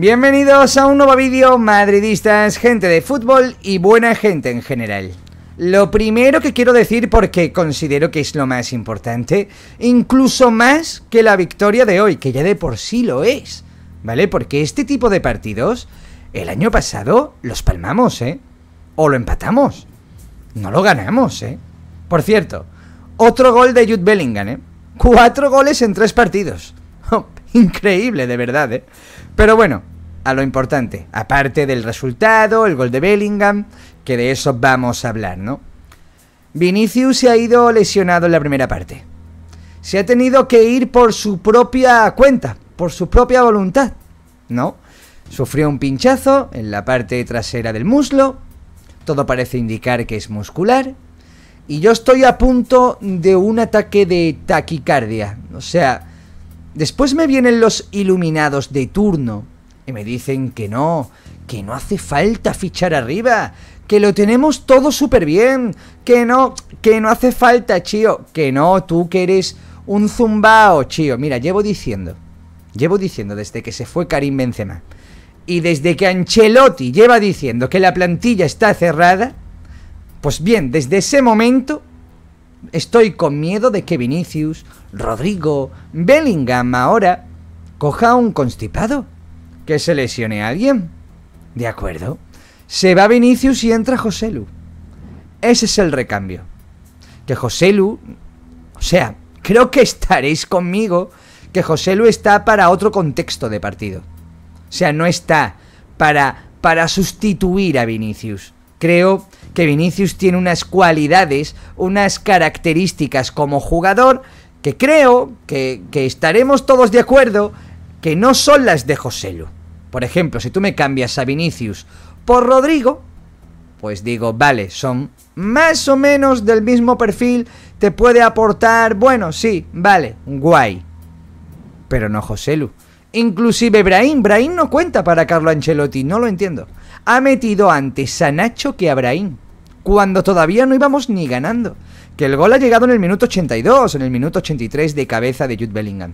Bienvenidos a un nuevo vídeo, madridistas, gente de fútbol y buena gente en general. Lo primero que quiero decir porque considero que es lo más importante, incluso más que la victoria de hoy, que ya de por sí lo es, ¿vale? Porque este tipo de partidos, el año pasado los palmamos, ¿eh? O lo empatamos. No lo ganamos, ¿eh? Por cierto, otro gol de Jude Bellingham, ¿eh? Cuatro goles en tres partidos. Increíble, de verdad, ¿eh? Pero bueno, a lo importante, aparte del resultado, el gol de Bellingham, que de eso vamos a hablar, ¿no? Vinicius se ha ido lesionado en la primera parte. Se ha tenido que ir por su propia cuenta, por su propia voluntad, ¿no? Sufrió un pinchazo en la parte trasera del muslo, todo parece indicar que es muscular, y yo estoy a punto de un ataque de taquicardia, o sea, después me vienen los iluminados de turno, me dicen que no, que no hace falta fichar arriba, que lo tenemos todo súper bien, que no, que no hace falta, chío, que no, tú que eres un zumbao, chío. Mira, llevo diciendo, llevo diciendo desde que se fue Karim Benzema y desde que Ancelotti lleva diciendo que la plantilla está cerrada, pues bien, desde ese momento estoy con miedo de que Vinicius, Rodrigo, Bellingham ahora coja un constipado que se lesione a alguien. De acuerdo. Se va Vinicius y entra Joselu. Ese es el recambio. Que Joselu... O sea, creo que estaréis conmigo que Joselu está para otro contexto de partido. O sea, no está para, para sustituir a Vinicius. Creo que Vinicius tiene unas cualidades, unas características como jugador que creo que, que estaremos todos de acuerdo que no son las de Joselu. Por ejemplo, si tú me cambias a Vinicius por Rodrigo, pues digo, vale, son más o menos del mismo perfil, te puede aportar, bueno, sí, vale, guay. Pero no Joselu. Inclusive Brahim, Brahim no cuenta para Carlo Ancelotti, no lo entiendo. Ha metido antes a Nacho que a Brahim, cuando todavía no íbamos ni ganando. Que el gol ha llegado en el minuto 82, en el minuto 83 de cabeza de Jude Bellingham.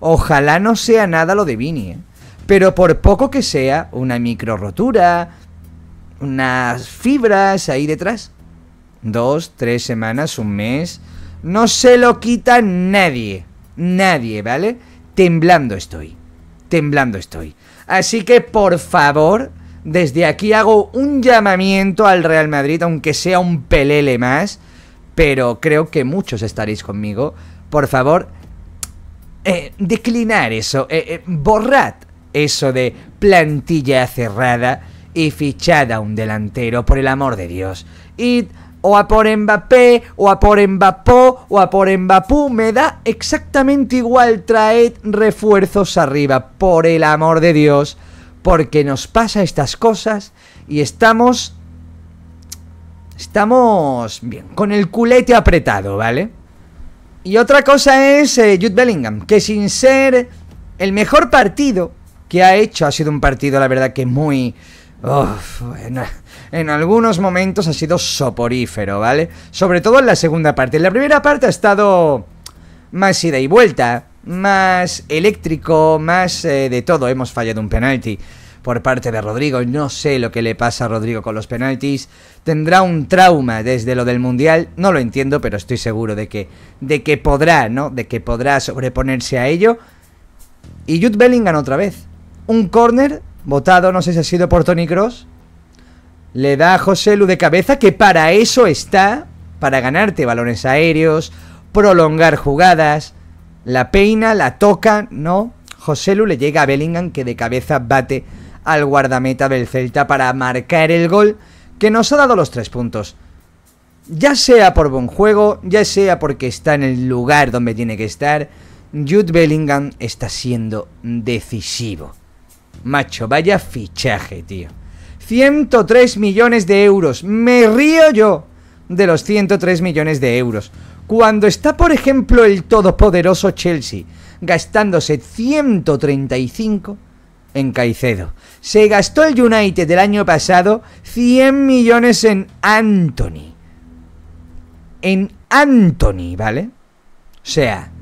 Ojalá no sea nada lo de Vini, ¿eh? Pero por poco que sea, una micro rotura, unas fibras ahí detrás. Dos, tres semanas, un mes. No se lo quita nadie. Nadie, ¿vale? Temblando estoy. Temblando estoy. Así que por favor, desde aquí hago un llamamiento al Real Madrid, aunque sea un pelele más. Pero creo que muchos estaréis conmigo. Por favor, eh, declinar eso, eh, eh, borrad eso de plantilla cerrada y fichada a un delantero, por el amor de Dios. Id o a por Mbappé, o a por Mbappó, o a por Mbappú, me da exactamente igual, traed refuerzos arriba, por el amor de Dios, porque nos pasa estas cosas y estamos... Estamos bien, con el culete apretado, ¿vale? Y otra cosa es eh, Jude Bellingham, que sin ser el mejor partido que ha hecho, ha sido un partido, la verdad, que muy. en, algunos momentos ha sido soporífero, ¿vale? Sobre todo en la segunda parte. En la primera parte ha estado más ida y vuelta, más eléctrico, más eh, de todo. Hemos fallado un penalti por parte de Rodrigo. No sé lo que le pasa a Rodrigo con los penaltis. Tendrá un trauma desde lo del Mundial. No lo entiendo, pero estoy seguro de que, de que podrá, ¿no? De que podrá sobreponerse a ello. Y Jude Bellingham otra vez. Un córner, votado, no sé si ha sido por Tony Cross. Le da a José Lu de cabeza, que para eso está, para ganarte balones aéreos, prolongar jugadas. La peina, la toca, ¿no? José Lu le llega a Bellingham que de cabeza bate al guardameta del Celta para marcar el gol que nos ha dado los tres puntos. Ya sea por buen juego, ya sea porque está en el lugar donde tiene que estar, Jude Bellingham está siendo decisivo. Macho, vaya fichaje, tío. 103 millones de euros. Me río yo de los 103 millones de euros. Cuando está, por ejemplo, el todopoderoso Chelsea gastándose 135 en Caicedo. Se gastó el United del año pasado 100 millones en Anthony. En Anthony, ¿vale? O sea...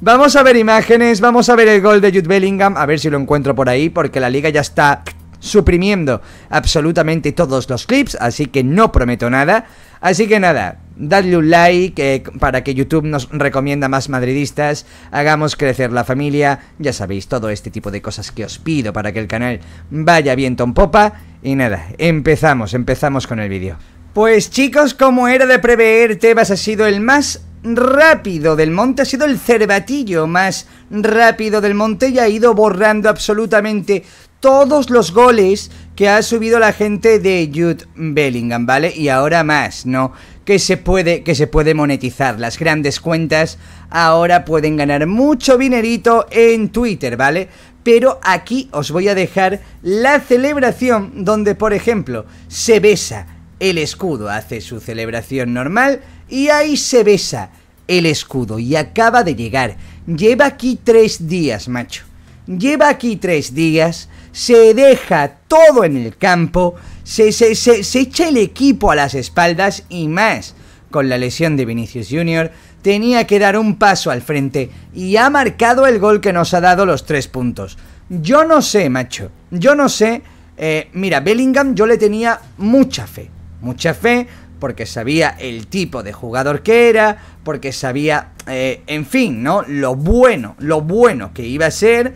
vamos a ver imágenes, vamos a ver el gol de Jude Bellingham, a ver si lo encuentro por ahí, porque la liga ya está suprimiendo absolutamente todos los clips, así que no prometo nada. Así que nada, Dadle un like eh, para que YouTube nos recomienda más madridistas, hagamos crecer la familia, ya sabéis, todo este tipo de cosas que os pido para que el canal vaya bien en popa. Y nada, empezamos, empezamos con el vídeo. Pues chicos, como era de prever, Tebas ha sido el más rápido del monte, ha sido el cervatillo más rápido del monte y ha ido borrando absolutamente todos los goles que ha subido la gente de Jude Bellingham, ¿vale? Y ahora más, ¿no? Que se puede, que se puede monetizar. Las grandes cuentas ahora pueden ganar mucho dinerito en Twitter, ¿vale? Pero aquí os voy a dejar la celebración donde, por ejemplo, se besa el escudo, hace su celebración normal y ahí se besa el escudo y acaba de llegar. Lleva aquí tres días, macho. Lleva aquí tres días se deja todo en el campo, se, echa el equipo a las espaldas y más. Con la lesión de Vinicius Jr., tenía que dar un paso al frente y ha marcado el gol que nos ha dado los tres puntos. Yo no sé, macho, yo no sé. Eh, mira, Bellingham yo le tenía mucha fe, mucha fe porque sabía el tipo de jugador que era, porque sabía, eh, en fin, ¿no? Lo bueno, lo bueno que iba a ser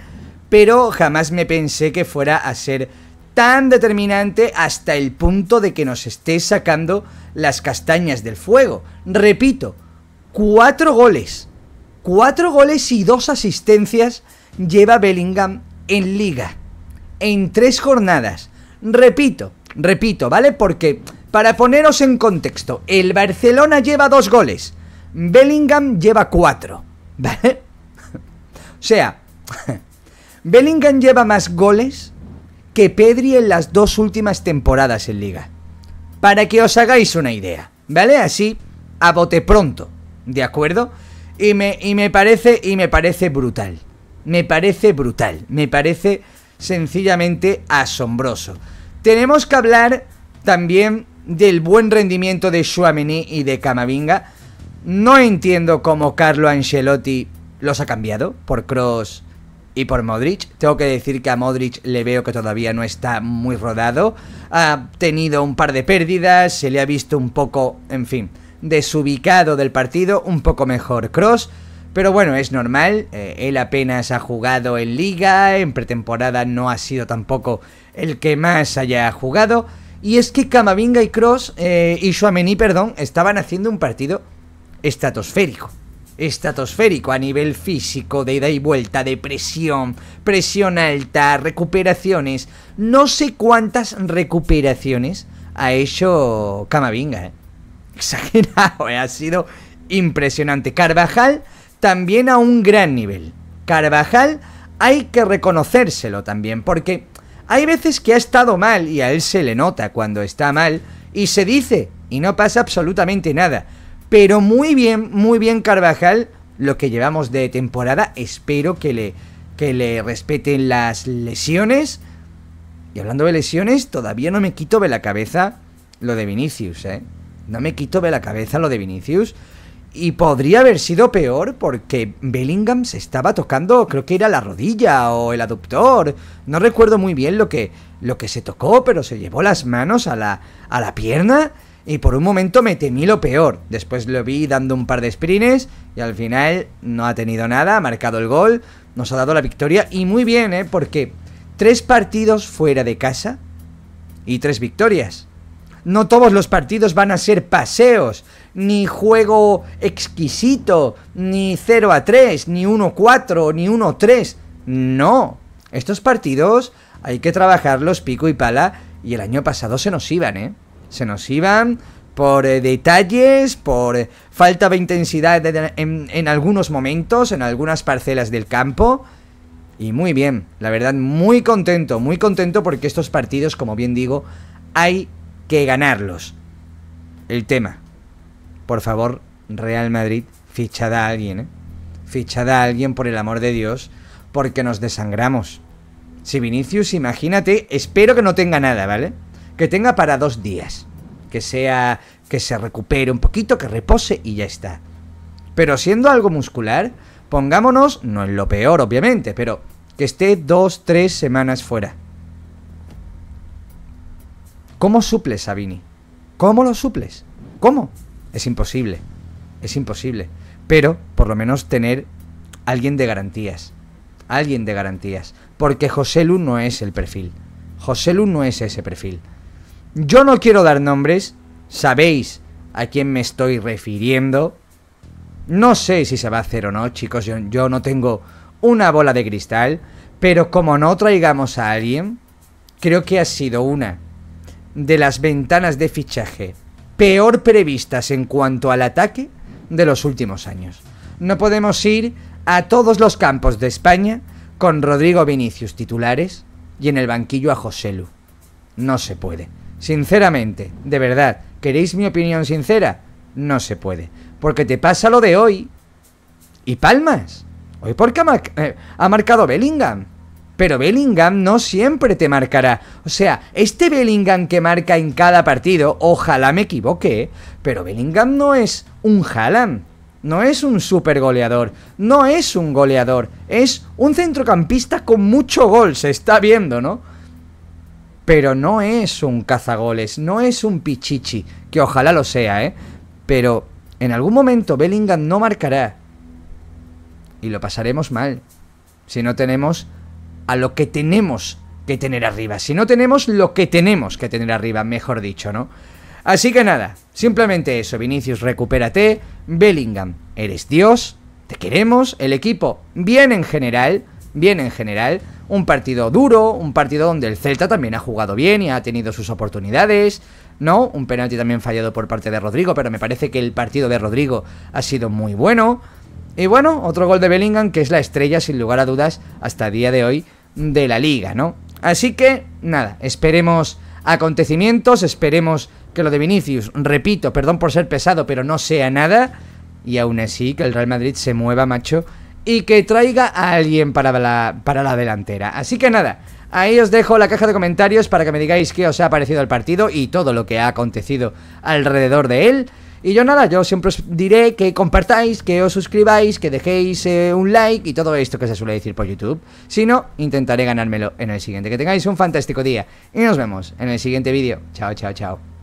pero jamás me pensé que fuera a ser tan determinante hasta el punto de que nos esté sacando las castañas del fuego. Repito, cuatro goles, cuatro goles y dos asistencias lleva Bellingham en liga, en tres jornadas. Repito, repito, ¿vale? Porque, para poneros en contexto, el Barcelona lleva dos goles, Bellingham lleva cuatro, ¿vale? o sea... Bellingham lleva más goles que Pedri en las dos últimas temporadas en liga. Para que os hagáis una idea, ¿vale? Así, a bote pronto, ¿de acuerdo? Y me, y me parece, y me parece brutal. Me parece brutal. Me parece sencillamente asombroso. Tenemos que hablar también del buen rendimiento de Chouameni y de Camavinga. No entiendo cómo Carlo Ancelotti los ha cambiado por Cross y por Modric, tengo que decir que a Modric le veo que todavía no está muy rodado. Ha tenido un par de pérdidas, se le ha visto un poco, en fin, desubicado del partido, un poco mejor Cross. Pero bueno, es normal, eh, él apenas ha jugado en liga, en pretemporada no ha sido tampoco el que más haya jugado. Y es que Camavinga y Cross, eh, y Suamení, perdón, estaban haciendo un partido estratosférico estratosférico a nivel físico, de ida y vuelta, de presión, presión alta, recuperaciones, no sé cuántas recuperaciones ha hecho Camavinga. ¿eh? Exagerado, ¿eh? ha sido impresionante. Carvajal también a un gran nivel. Carvajal hay que reconocérselo también, porque hay veces que ha estado mal y a él se le nota cuando está mal y se dice y no pasa absolutamente nada. Pero muy bien, muy bien Carvajal, lo que llevamos de temporada. Espero que le, que le respeten las lesiones. Y hablando de lesiones, todavía no me quito de la cabeza lo de Vinicius, ¿eh? No me quito de la cabeza lo de Vinicius. Y podría haber sido peor porque Bellingham se estaba tocando, creo que era la rodilla o el aductor. No recuerdo muy bien lo que, lo que se tocó, pero se llevó las manos a la, a la pierna y por un momento me temí lo peor. Después lo vi dando un par de sprints y al final no ha tenido nada, ha marcado el gol, nos ha dado la victoria y muy bien, ¿eh? Porque tres partidos fuera de casa y tres victorias. No todos los partidos van a ser paseos, ni juego exquisito, ni 0 a 3, ni 1 4, ni 1 3. No, estos partidos hay que trabajarlos pico y pala y el año pasado se nos iban, ¿eh? se nos iban por eh, detalles, por eh, falta de intensidad en, algunos momentos, en algunas parcelas del campo. Y muy bien, la verdad, muy contento, muy contento porque estos partidos, como bien digo, hay que ganarlos. El tema. Por favor, Real Madrid, fichad a alguien, ¿eh? Fichad a alguien, por el amor de Dios, porque nos desangramos. Si Vinicius, imagínate, espero que no tenga nada, ¿vale? que tenga para dos días. Que sea, que se recupere un poquito, que repose y ya está. Pero siendo algo muscular, pongámonos, no es lo peor obviamente, pero que esté dos, tres semanas fuera. ¿Cómo suples, Sabini? ¿Cómo lo suples? ¿Cómo? Es imposible. Es imposible. Pero, por lo menos, tener alguien de garantías. Alguien de garantías. Porque José Lu no es el perfil. José Lu no es ese perfil. Yo no quiero dar nombres, sabéis a quién me estoy refiriendo. No sé si se va a hacer o no, chicos, yo, no tengo una bola de cristal, pero como no traigamos a alguien, creo que ha sido una de las ventanas de fichaje peor previstas en cuanto al ataque de los últimos años. No podemos ir a todos los campos de España con Rodrigo Vinicius titulares y en el banquillo a Lu, No se puede. Sinceramente, de verdad, ¿queréis mi opinión sincera? No se puede. Porque te pasa lo de hoy. Y palmas. Hoy porque eh, ha, marcado Bellingham. Pero Bellingham no siempre te marcará. O sea, este Bellingham que marca en cada partido, ojalá me equivoque, pero Bellingham no es un Jalan. no es un super goleador, no es un goleador, es un centrocampista con mucho gol, se está viendo, ¿no? pero no es un cazagoles, no es un pichichi, que ojalá lo sea, ¿eh? Pero en algún momento Bellingham no marcará. Y lo pasaremos mal. Si no tenemos a lo que tenemos que tener arriba. Si no tenemos lo que tenemos que tener arriba, mejor dicho, ¿no? Así que nada, simplemente eso, Vinicius, recupérate. Bellingham, eres Dios. Te queremos. El equipo, bien en general. Bien en general un partido duro, un partido donde el Celta también ha jugado bien y ha tenido sus oportunidades, ¿no? Un penalti también fallado por parte de Rodrigo, pero me parece que el partido de Rodrigo ha sido muy bueno. Y bueno, otro gol de Bellingham, que es la estrella, sin lugar a dudas, hasta día de hoy, de la liga, ¿no? Así que, nada, esperemos acontecimientos, esperemos que lo de Vinicius, repito, perdón por ser pesado, pero no sea nada. Y aún así, que el Real Madrid se mueva, macho, y que traiga a alguien para la, para la delantera. Así que nada, Ahí os dejo la caja de comentarios para que me digáis qué os ha parecido el partido y todo lo que ha acontecido alrededor de él. Y yo nada, yo siempre os diré que compartáis, que os suscribáis, que dejéis eh, un like y todo esto que se suele decir por YouTube. Si no, intentaré ganármelo en el siguiente. Que tengáis un fantástico día y nos vemos en el siguiente vídeo. Chao, chao, chao.